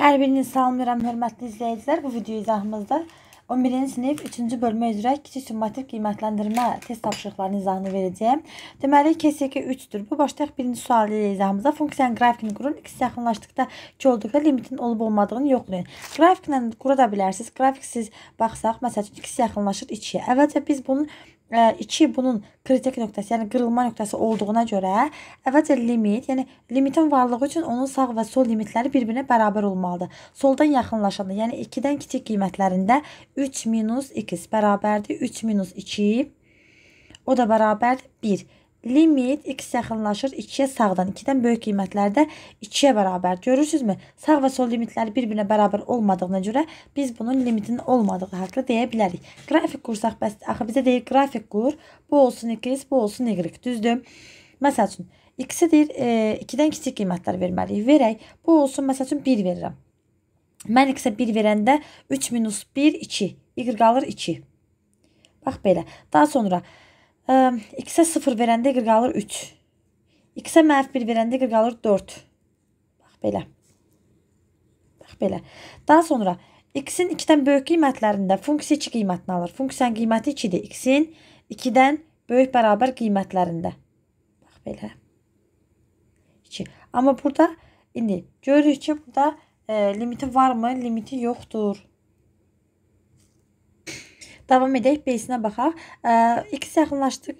Hər birini salamlayıram, hörmətli izləyicilər. Bu video izahımızda 11-ci sinif 3-cü bölmə üzrə kiçik summativ qiymətləndirmə test tapşırıqlarının izahını verəcəyəm. Deməli, KSK 3-dür. Bu başlayaq birinci sualı ilə izahımıza. Funksiyanın yəni qrafikini qurun. X yaxınlaşdıqda 2 olduqda limitin olub olmadığını yoxlayın. Qrafiklə qura da bilərsiniz. Qrafiksiz baxsaq, məsəl üçün X yaxınlaşır 2-yə. Əvvəlcə biz bunun 2 bunun kritik nöqtəsi, yəni qırılma nöqtəsi olduğuna görə əvvəlcə limit, yəni limitin varlığı üçün onun sağ və sol limitləri bir-birinə bərabər olmalıdır. Soldan yaxınlaşanda, yəni 2-dən kiçik qiymətlərində 3 minus x bərabərdir 3 minus 2, o da bərabərdir 1. Limit x yaxınlaşır 2-yə sağdan. 2-dən böyük qiymətlərdə 2-yə bərabər. Görürsünüzmü? Sağ və sol limitləri bir-birinə bərabər olmadığına görə biz bunun limitinin olmadığı haqqı deyə bilərik. Qrafik qursaq bəs axı bizə deyir qrafik qur. Bu olsun x, bu olsun y. Düzdür? Məsəl üçün x-i deyir 2-dən e, kiçik qiymətlər verməliyik. Verək. Bu olsun məsəl üçün 1 verirəm. Mən x-ə 1 verəndə 3 minus 1, 2. Y qalır 2. Bax belə. Daha sonra X-ə ehm, 0 verəndə y qalır 3. X-ə mənfi 1 verəndə y qalır 4. Bax belə. Bax belə. Daha sonra x-in 2-dən böyük qiymətlərində funksiya 2 qiymətini alır. Funksiyanın qiyməti 2-dir. x-in 2-dən böyük bərabər qiymətlərində. Bax belə. 2. Amma burada indi görürük ki, burada e, limiti varmı, limiti yoxdur. Davam edək, beysinə baxaq. X yaxınlaşdıq.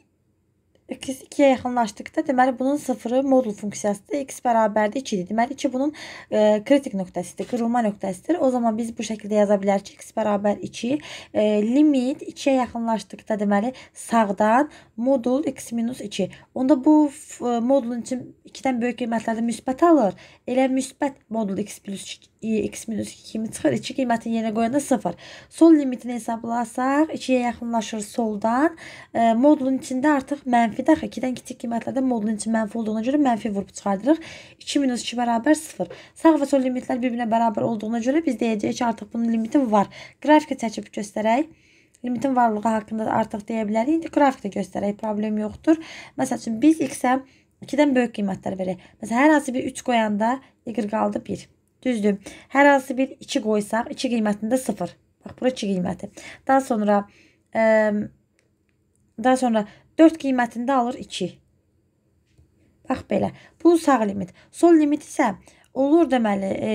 X 2-yə yaxınlaşdıqda, deməli bunun sıfırı modul funksiyasıdır. X bərabərdir 2-dir. Deməli 2 bunun e, kritik nöqtəsidir, qırılma nöqtəsidir. O zaman biz bu şəkildə yaza bilərik ki, X bərabər 2. E, limit 2-yə yaxınlaşdıqda, deməli sağdan modul X minus 2. Onda bu e, modulun için 2-dən böyük qiymətlərdə müsbət alır. Elə müsbət modul X plus 2 x minus 2 kimi çıxır. 2 qiymətini yerinə qoyanda 0. Sol limitini hesablasaq 2-yə yaxınlaşır soldan. E, modulun içində artıq mənfidir. 2-dən kiçik qiymətlərdə modulun içi mənfi olduğuna görə mənfi vurub çıxardırıq. 2 minus 2 bərabər 0. Sağ və sol limitlər bir-birinə bərabər olduğuna görə biz deyəcəyik ki, artıq bunun limiti var. Qrafikə çəkib göstərək. Limitin varlığı haqqında artıq deyə bilərik. İndi qrafikdə göstərək, problem yoxdur. Məsəl üçün biz x-ə 2-dən böyük qiymətlər verək. Məsələn, hər hansı bir 3 qoyanda y qaldı 1. Düzdür. Hər hansı bir 2 qoysaq, 2 qiymətində 0. Bax, bura 2 qiyməti. Daha sonra ə, ehm, daha sonra 4 qiymətində alır 2. Bax belə. Bu sağ limit. Sol limit isə olur deməli, e,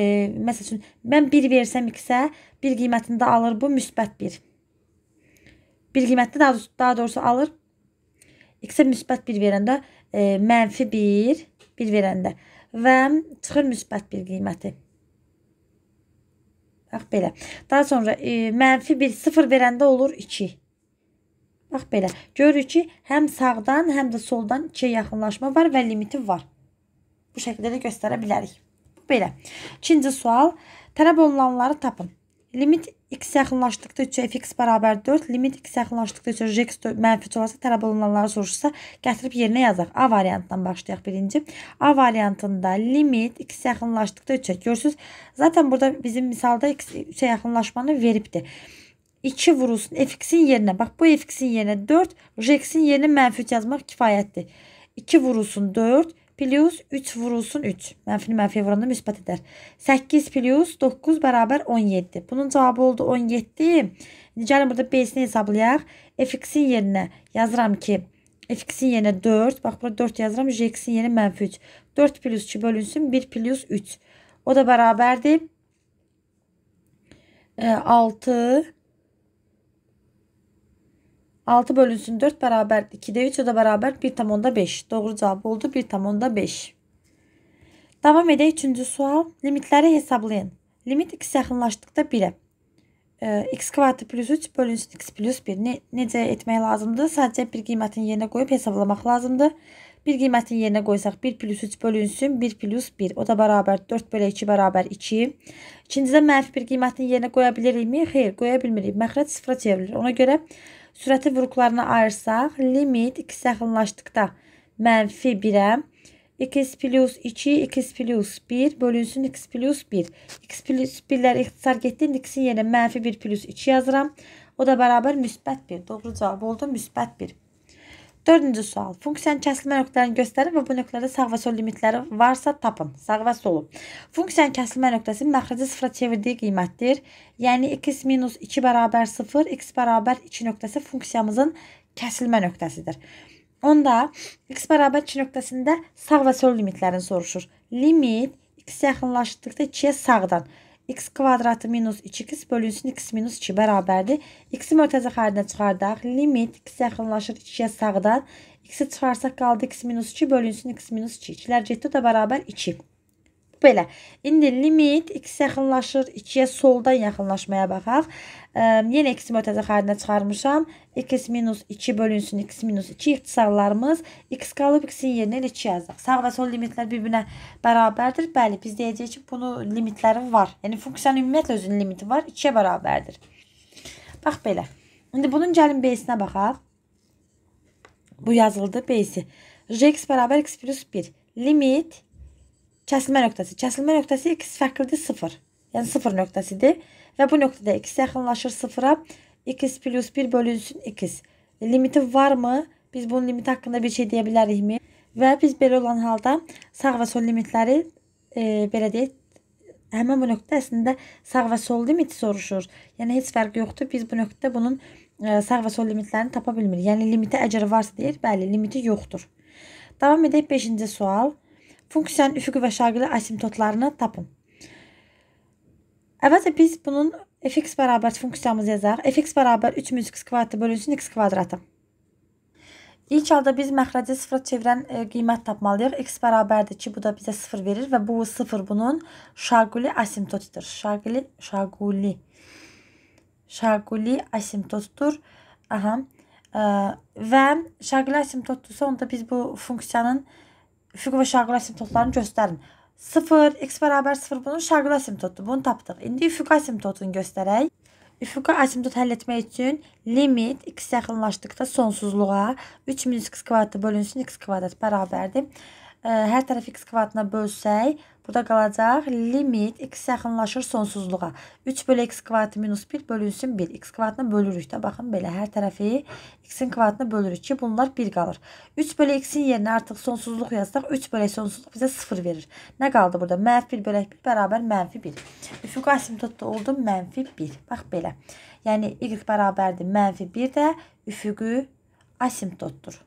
məsəl üçün mən 1 versəm x-ə 1 qiymətində alır bu müsbət 1. 1 qiymətində daha, daha doğrusu alır x-ə müsbət 1 verəndə e, mənfi 1 1 verəndə və çıxır müsbət 1 qiyməti. Bax belə. Daha sonra e, mənfi 1 0 verəndə olur 2. Bax belə. Görürük ki, həm sağdan, həm də soldan 2-yə yaxınlaşma var və limiti var. Bu şəkildə də göstərə bilərik. Belə. İkinci sual. Tələb olunanları tapın. Limit X yaxınlaşdıkda 3-ə fx bərabər 4, limit x yaxınlaşdıkda 3-ə rx mənfi 3 olarsa tələb olunanları soruşsa, gətirib yerinə yazaq. A variantından başlayaq birinci. A variantında limit x yaxınlaşdıkda 3-ə. Görürsüz, zaten burada bizim misalda x 3-ə yaxınlaşmanı veribdir. 2 vurulsun fx-in yerinə. Bax, bu fx-in yerinə 4, rx-in yerinə mənfi 3 yazmaq kifayətdir. 2 vurulsun 4, Plus 3 vurulsun 3. Mənfini mənfiyə vuranda müsbət edər. 8 plus 9 bərabər 17. Bunun cavabı oldu 17. İndi gəlin burada B-sini hesablayaq. F-in yerinə yazıram ki, F-in yerinə 4. Bax, burada 4 yazıram. J-in yerinə mənfi 3. 4 plus 2 bölünsün 1 plus 3. O da bərabərdir. 6 6 bölünsün 4 beraber 2'de 3 o da beraber 1 tam onda 5. Doğru cevap oldu 1 tam onda 5. Devam edək 3-cü sual. Limitləri hesablayın. Limit x yaxınlaşdıkda 1-ə. E, x kvadrat plus 3 bölünsün x plus 1. Ne, necə etmək lazımdır? Sadəcə bir qiymətin yerinə qoyub hesablamaq lazımdır. Bir qiymətin yerinə qoysaq 1 plus 3 bölünsün 1 plus 1. O da bərabər 4 bölə 2 bərabər 2. İkincidə mənfi bir qiymətin yerinə qoya bilirikmi? Xeyr, qoya bilmirik. Məxrəc sıfıra çevrilir. Ona görə 1 Sürəti vurğularına ayırsaq, limit x yaxınlaşdıqda mənfi 1-ə, x plus 2, x plus 1 bölünsün x plus 1. x plus 1-lər ixtisar getdi, x-in yerinə mənfi 1 plus 2 yazıram. O da bərabər müsbət 1. Doğru cavab oldu, müsbət 1. Dördüncü sual. Funksiyanın kəsilmə nöqtələrini göstərin və bu nöqtələrdə sağ və sol limitləri varsa tapın. Sağ və solu. Funksiyanın kəsilmə nöqtəsi məxrici sıfıra çevirdiyi qiymətdir. Yəni x minus 2 bərabər 0, x bərabər 2 nöqtəsi funksiyamızın kəsilmə nöqtəsidir. Onda x bərabər 2 nöqtəsində sağ və sol limitlərini soruşur. Limit x yaxınlaşdıqda 2-yə sağdan, x kvadratı minus 2x bölünsün x minus 2 bərabərdir. x-i mötəzə xərinə çıxardaq. Limit x yaxınlaşır 2-yə sağdan. x-i çıxarsaq qaldı x minus 2 bölünsün x minus 2. 2-lər getdi də bərabər 2. Belə. İndi limit x yaxınlaşır. 2-yə soldan yaxınlaşmaya baxaq. E, yenə x-imi ötəzə xərinə çıxarmışam. x minus 2 bölünsün x minus 2 ixtisarlarımız. x qalıb x-in yerinə 2 yazaq. Sağ və sol limitlər bir-birinə bərabərdir. Bəli, biz deyəcəyik ki, bunu limitləri var. Yəni, funksiyanın ümumiyyətlə özünün limiti var. 2-yə bərabərdir. Bax belə. İndi bunun gəlin B-sinə baxaq. Bu yazıldı B-si. Rx bərabər x plus 1. Limit 2 kəsilmə nöqtəsi. Kəsilmə nöqtəsi x fərqlidir 0. Yəni 0 nöqtəsidir və bu nöqtədə x yaxınlaşır 0-a. x plus 1 bölünsün x. Limiti varmı? Biz bunun limiti haqqında bir şey deyə bilərikmi? Və biz belə olan halda sağ və sol limitləri e, belə deyək, həmin bu nöqtə əslində sağ və sol limiti soruşur. Yəni heç fərqi yoxdur. Biz bu nöqtədə bunun e, sağ və sol limitlərini tapa bilmirik. Yəni limitə əgər varsa deyir, bəli, limiti yoxdur. Davam edək 5-ci sual. Funksiyanın üfüqi və şaqili asimtotlarını tapın. Əvvəlcə biz bunun fx bərabər funksiyamızı yazarıq. fx bərabər 3 minus x kvadratı bölünsün x kvadratı. İlk halda biz məxrəci sıfıra çevirən e, qiymət tapmalıyıq. x bərabərdir ki, bu da bizə 0 verir və bu 0 bunun şaquli asimtotudur. Şaquli, şaquli. Şaquli asimtotudur. Aha. E, və şaquli asimtotdursa, onda biz bu funksiyanın Şüqü və şaqlı asimptotlarını göstərin. 0, x bərabər 0 bunun şaqlı asimptotu. Bunu tapdıq. İndi üfüqi asimptotunu göstərək. Üfüqi asimtot həll etmək üçün limit x yaxınlaşdıqda sonsuzluğa 3 minus x kvadratı bölünsün x kvadrat bərabərdir hər tərəfi x kvadratına bölsək, burada qalacaq limit x yaxınlaşır sonsuzluğa. 3 bölü x kvadratı minus 1 bölünsün 1. x kvadratını bölürük də. Baxın, belə hər tərəfi x-in kvadratını bölürük ki, bunlar 1 qalır. 3 bölü x-in yerinə artıq sonsuzluq yazdıq. 3 bölü sonsuzluq bizə 0 verir. Nə qaldı burada? Mənfi 1 bölək 1 bərabər mənfi 1. Üfüq asimtotda oldu mənfi 1. Bax belə. Yəni, y bərabərdir mənfi 1 də üfüqü asimtotdur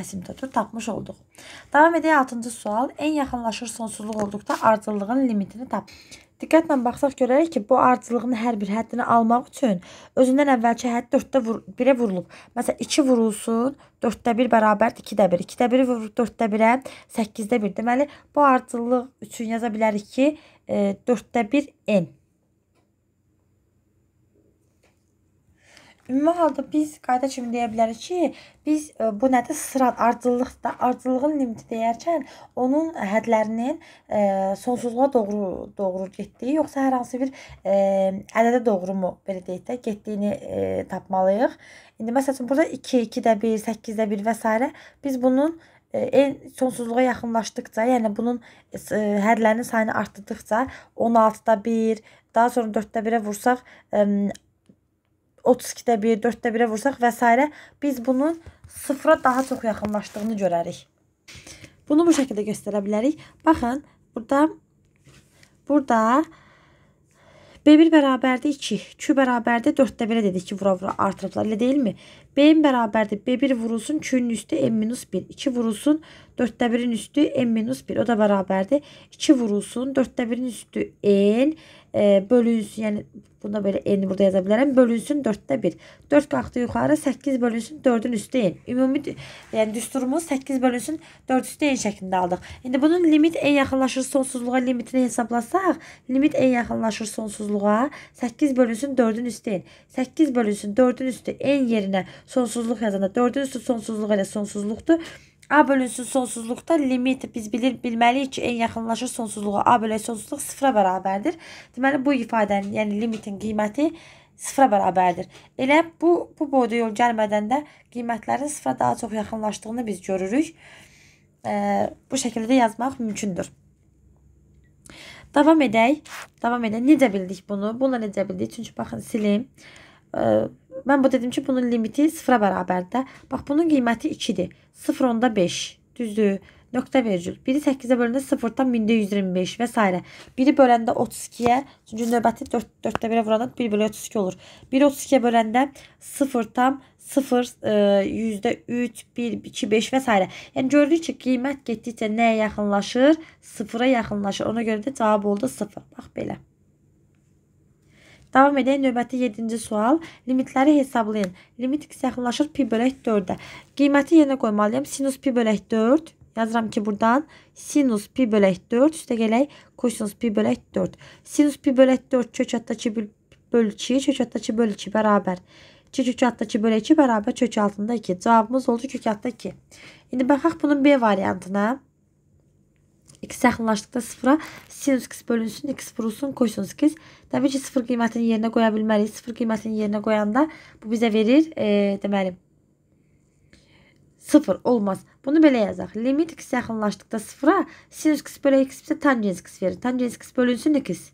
asimtotur tapmış olduq. Davam edək 6-cı sual. Ən yaxınlaşır sonsuzluq olduqda ardıcıllığın limitini tap. Diqqətlə baxsaq görərik ki, bu ardıcılığın hər bir həddini almaq üçün özündən əvvəlki hədd 4-də 1-ə vurulub. Məsələn, 2 vurulsun, 4-də 1 bərabərdir 2-də 1. 2-də 1 vurub 4-də 1-ə, 8-də 1. Deməli, bu ardıcıllıq üçün yaza bilərik ki, 4-də 1 n. Ümumi halda biz qayda kimi deyə bilərik ki, biz e, bu nədir? Sırat, ardıcıllıqda ardıcıllığın limiti deyərkən onun hədlərinin ə, e, sonsuzluğa doğru doğru getdiyi, yoxsa hər hansı bir ə, e, ədədə doğrumu belə deyək də, getdiyini ə, tapmalıyıq. İndi məsələn burada 2, 2-də 1, 8-də 1 və s. biz bunun en sonsuzluğa yaxınlaşdıqca, yəni bunun hədlərinin sayını artdıqca 16-da 1, daha sonra 4-də 1-ə vursaq 32-də 1, 4-də 1-ə vursaq və s. biz bunun sıfıra daha çox yaxınlaşdığını görərik. Bunu bu şəkildə göstərə bilərik. Baxın, burada burada B1 bərabərdir 2, Q bərabərdir 4-də 1-ə dedik ki, vura-vura artırıblar, elə deyilmi? B-in bərabərdir B1 vurulsun Q-nün üstü M-1, 2 vurulsun 4-də 1-in üstü M-1, o da bərabərdir 2 vurulsun 4-də 1-in üstü N, e, bölünsün, yəni bunda belə n burada yaza bilərəm. Bölünsün 4-də 1. 4 qalxdı yuxarı, 8 bölünsün 4-ün üstü n. Ümumi yəni düsturumuz 8 bölünsün 4 üstü n şəklində aldıq. İndi bunun limit n yaxınlaşır sonsuzluğa limitini hesablasaq, limit n yaxınlaşır sonsuzluğa 8 bölünsün 4-ün üstü n. 8 bölünsün 4-ün üstü n yerinə sonsuzluq yazanda 4-ün üstü sonsuzluq ilə sonsuzluqdur. A bölünsün sonsuzluqda limit biz bilir, bilməliyik ki, en yaxınlaşır sonsuzluğa. A bölü sonsuzluq sıfıra bərabərdir. Deməli, bu ifadənin, yəni limitin qiyməti sıfıra bərabərdir. Elə bu, bu boyda yol gəlmədən də qiymətlərin sıfıra daha çox yaxınlaşdığını biz görürük. E, bu şəkildə yazmaq mümkündür. Davam edək. Davam edək. Necə bildik bunu? Bunu necə bildik? Çünki baxın, silim. Silim. Mən bu dedim ki, bunun limiti sıfıra bərabərdir. Bax, bunun qiyməti 2-dir. 0.5, düzdür? Nöqtə vergül. Biri 8-ə bölündə 0-dan 1125 və s. Biri böləndə 32-yə, çünki növbəti 4, 4-də 1-ə vuranda 1 bölü 32 olur. 1 32-yə böləndə 0-dan 0, e, yüzdə 3, 1, 2, 5 və s. Yəni, gördük ki, qiymət getdikcə nəyə yaxınlaşır? 0-a yaxınlaşır. Ona görə də cavab oldu 0. Bax, belə. Davam edək növbəti 7-ci sual. Limitləri hesablayın. Limit x yaxınlaşır pi bölək 4-ə. Qiyməti yerinə qoymalıyam. Sinus pi bölək 4 Yazıram ki, buradan sinus pi bölək 4 üstə gələk kosinus pi bölək 4. Sinus pi bölək 4 kök altdakı bölü 2, kök altdakı bölü 2 bərabər. 2 kök altdakı bölü 2 bərabər kök altında 2. Cavabımız oldu kök altda 2. İndi baxaq bunun B variantına. 2 yaxınlaşdıqda 0-a sinus x bölünsün, x vurulsun, kosinus x. Təbii ki, 0 qiymətini yerinə qoya bilməliyik. 0 qiymətini yerinə qoyanda bu bizə verir, e, deməli, 0 olmaz. Bunu belə yazaq. Limit x yaxınlaşdıqda 0-a sinus x bölə x bizə tangens x verir. Tangens x bölünsün x.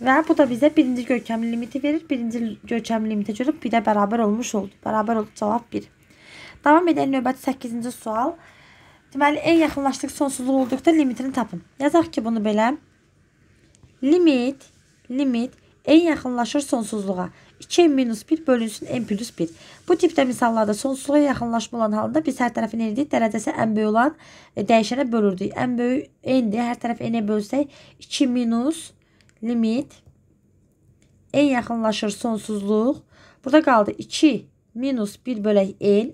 Və bu da bizə birinci görkəm limiti verir. Birinci görkəm limitə görə bir də bərabər olmuş oldu. Bərabər oldu cavab 1. Davam edən növbəti 8-ci sual. Deməli, ən yaxınlaşdıq sonsuzluq olduqda limitini tapın. Yazaq ki, bunu belə. Limit, limit ən yaxınlaşır sonsuzluğa. 2n minus 1 bölünsün n plus 1. Bu tipdə misallarda sonsuzluğa yaxınlaşma olan halında biz hər tərəfi nə edirdik? Dərəcəsi ən böyük olan e, dəyişənə bölürdük. Ən böyük n-dir. Hər tərəf n-ə bölsək 2 minus limit ən yaxınlaşır sonsuzluq. Burada qaldı 2 minus 1 bölək n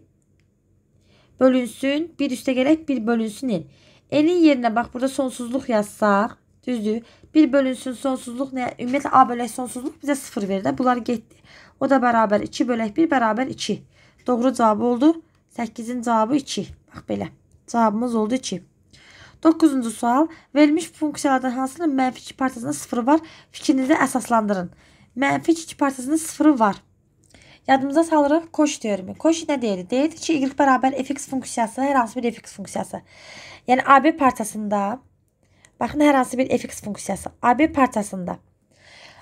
bölünsün. Bir üste gerek bir bölünsün el. Elin yerine bak burada sonsuzluk yazsaq. Düzdür. Bir bölünsün sonsuzluq nə? Ümumiyyətlə A bölək sonsuzluq bizə 0 verir də. Bunlar getdi. O da bərabər 2 bölək 1 bərabər 2. Doğru cavabı oldu. 8-in cavabı 2. Bax belə. Cavabımız oldu 2. 9-cu sual. Verilmiş funksiyalardan hansının mənfi 2 parçasında 0 var? Fikrinizi əsaslandırın. Mənfi 2 parçasında 0 var. Yardımıza sağlayarak koş teoremi. Koş ne değeri? Değer için y beraber fx funksiyası herhangi bir fx funksiyası. Yani AB parçasında bakın herhangi bir fx funksiyası. AB parçasında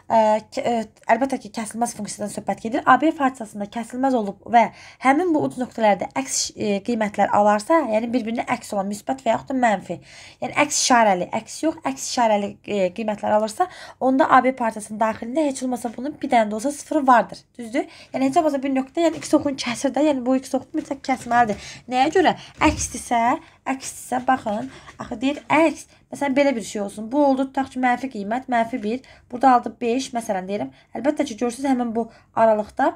əlbəttə e, ki, kəsilməz funksiyadan söhbət gedir. AB farsiyasında kəsilməz olub və həmin bu uc nöqtələrdə əks e, qiymətlər alarsa, yəni bir-birinə əks olan müsbət və yaxud da mənfi, yəni əks işarəli, əks yox, əks işarəli e, qiymətlər alırsa, onda AB farsiyasının daxilində heç olmasa bunun bir dənə də olsa sıfırı vardır. Düzdür? Yəni heç olmasa bir nöqtə, yəni x oxun kəsirdə, yəni bu x oxun mütləq kəsməlidir. Nəyə görə? Əksdirsə, Əks isə baxın, axı deyir əks. Məsələn belə bir şey olsun. Bu oldu tutaq ki, mənfi qiymət, mənfi 1. Burada aldıq 5 məsələn deyirəm. Əlbəttə ki, görürsüz həmin bu aralıqda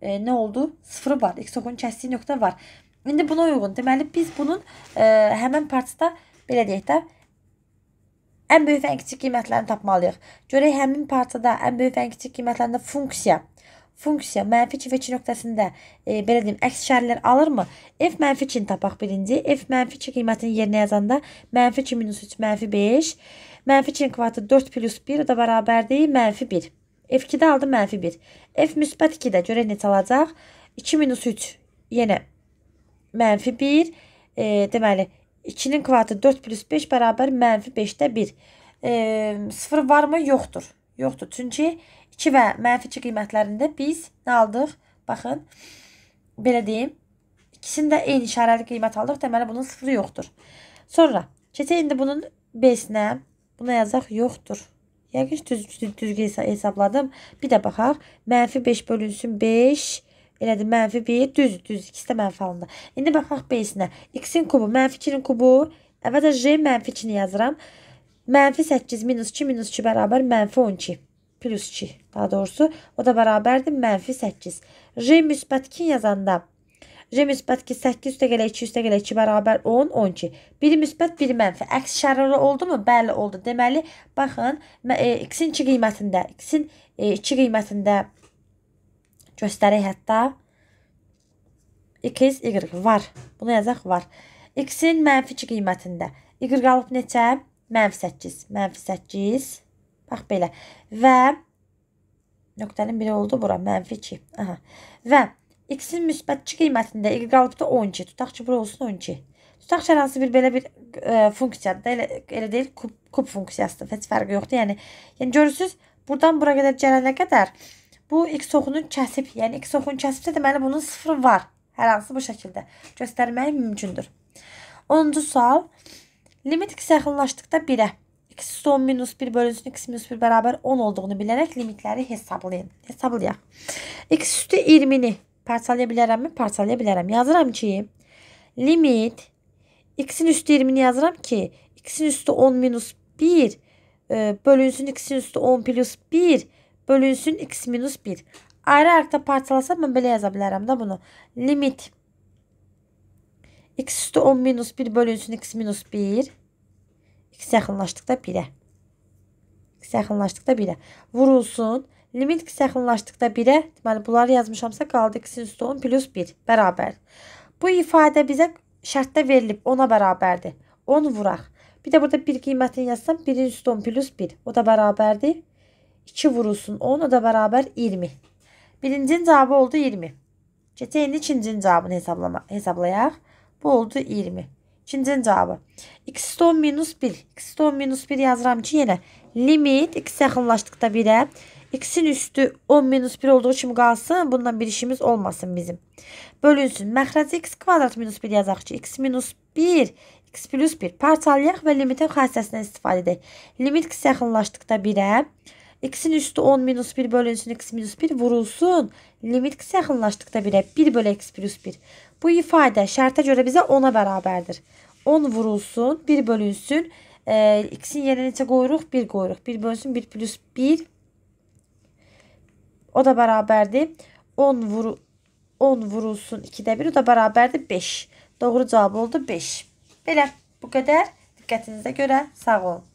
e, nə oldu? 0 var. X oxun kəsdiyi nöqtə var. İndi buna uyğun, deməli biz bunun e, həmin partda belə deyək də ən böyük və ən kiçik qiymətlərini tapmalıyıq. Görək həmin partda ən böyük və ən kiçik qiymətlərində funksiya funksiya mənfi 2 və 2 nöqtəsində e, belə deyim, əks şərlər alırmı? F mənfi 2-ni tapaq birinci. F mənfi 2 qiymətini yerinə yazanda mənfi 2 minus 3 mənfi 5. Mənfi 2-nin kvadratı 4 plus 1 o da bərabərdir mənfi 1. F2-də aldı mənfi 1. F müsbət 2-də görək neçə alacaq? 2 minus 3 yenə mənfi 1. E, deməli 2-nin kvadratı 4 plus 5 bərabər mənfi 5-də 1. E, 0 varmı? Yoxdur. Yoxdur. Çünki 2 və mənfi 2 qiymətlərində biz nə aldıq? Baxın, belə deyim, ikisini də eyni işarəli qiymət aldıq. Deməli, bunun sıfırı yoxdur. Sonra, keçək indi bunun B-sinə. Buna yazaq, yoxdur. Yəqin düz, düz, düzgü hesabladım. Bir də baxaq, mənfi 5 bölünsün 5, elədir, mənfi 1, düz, düz, ikisi də mənfi alındı. İndi baxaq B-sinə. X-in kubu, mənfi 2-nin kubu, əvvəlcə J mənfi 2-ni yazıram. Mənfi 8 minus 2 minus 2 bərabər mənfi 12 plus 2 daha doğrusu o da bərabərdir mənfi 8. J müsbət 2 yazanda J müsbət 2 8 üstə gələ 2 üstə gələ 2 bərabər 10 12. Biri müsbət, biri mənfi. Əks şərarı oldumu? Bəli oldu. Deməli, baxın, x-in e, 2 qiymətində, x-in 2 e, qiymətində göstərək hətta x y var. Bunu yazaq var. X-in mənfi 2 qiymətində. Y qalıb neçə? Mənfi 8. Mənfi 8. Bax ah, belə. Və nöqtənin biri oldu bura, mənfi 2. Aha. Və x-in müsbətçi qiymətində y qalıbda 12. Tutaq ki, bura olsun 12. Tutaq ki, hər hansı bir belə bir e, funksiyadır da, elə, elə deyil, kub, kub funksiyasıdır. Heç fərqi yoxdur. Yəni, yəni görürsüz, buradan bura qədər gələnə qədər bu x oxunun kəsib, yəni x oxunun kəsibdə deməli bunun sıfırı var. Hər hansı bu şəkildə göstərmək mümkündür. 10-cu sual. Limit x yaxınlaşdıqda 1-ə İkisi son minus 1 bölünsün. İkisi minus 1 beraber 10 olduğunu bilerek limitleri hesaplayın. Hesaplayın. X üstü 20'ni parçalayabilərəm mi? parçalayabilirim Yazıram ki, limit x'in üstü 20-ni yazıram ki, x'in üstü 10 minus 1 e, bölünsün x'in üstü 10 plus 1 bölünsün x minus 1. Ayrı arqda parçalasam mən böyle yazabilirim bilərəm bunu. Limit x üstü 10 minus 1 bölünsün x minus 1 İkisi yaxınlaşdıqda 1-ə. İkisi yaxınlaşdıqda 1-ə. Vurulsun. Limit ikisi yaxınlaşdıqda 1-ə. Deməli, bunları yazmışamsa qaldı ikisi üstü 10 plus 1. Bərabər. Bu ifadə bizə şərtdə verilib. 10-a bərabərdir. 10 vuraq. Bir də burada 1 qiymətini yazsam 1-in üstü 10 plus 1. O da bərabərdir. 2 vurulsun 10. O da bərabər 20. Birincinin cavabı oldu 20. Keçək indi ikincinin cavabını hesablama, hesablayaq. Bu oldu 20. İkincinin cavabı. X10 minus 1. X10 minus 1 yazıram ki yenə limit x yaxınlaşdıqda 1-ə. X'in üstü 10 minus 1 olduğu kimi qalsın. Bundan bir işimiz olmasın bizim. Bölünsün. Məxrəci x kvadrat minus 1 yazaq ki. X minus 1 x plus 1 parçalayaq və limitin xassəsindən istifadə edək. Limit x yaxınlaşdıqda 1-ə. X'in üstü 10 minus 1 bölünsün X minus 1 vurulsun. Limit X'e yakınlaştıkta bile 1 bölü X plus 1. Bu ifade şerte göre bize 10'a bərabərdir. 10 vurulsun 1 bölünsün. E, X'in yerine neçə qoyuruq? 1 qoyuruq. 1 bölünsün 1 plus 1. O da bərabərdir. 10 vur 10 vurulsun 2'də 1 o da bərabərdir 5. Doğru cavab oldu 5. Belə bu qədər. Diqqətinizə görə sağ olun.